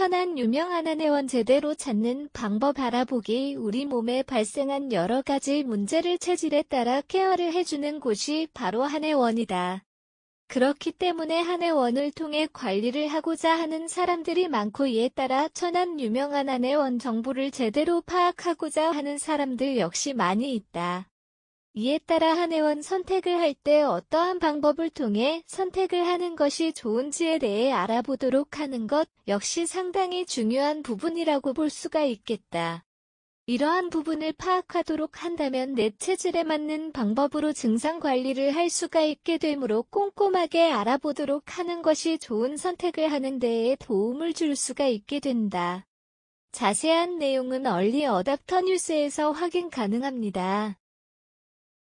천한 유명 한한의원 제대로 찾는 방법 알아보기 우리 몸에 발생한 여러 가지 문제를 체질에 따라 케어를 해주는 곳이 바로 한의원이다. 그렇기 때문에 한의원을 통해 관리를 하고자 하는 사람들이 많고 이에 따라 천안 유명한 한의원 정보를 제대로 파악하고자 하는 사람들 역시 많이 있다. 이에 따라 한해원 선택을 할 때 어떠한 방법을 통해 선택을 하는 것이 좋은지에 대해 알아보도록 하는 것 역시 상당히 중요한 부분이라고 볼 수가 있겠다. 이러한 부분을 파악하도록 한다면 내 체질에 맞는 방법으로 증상 관리를 할 수가 있게 되므로 꼼꼼하게 알아보도록 하는 것이 좋은 선택을 하는 데에 도움을 줄 수가 있게 된다. 자세한 내용은 얼리 어닥터 뉴스에서 확인 가능합니다.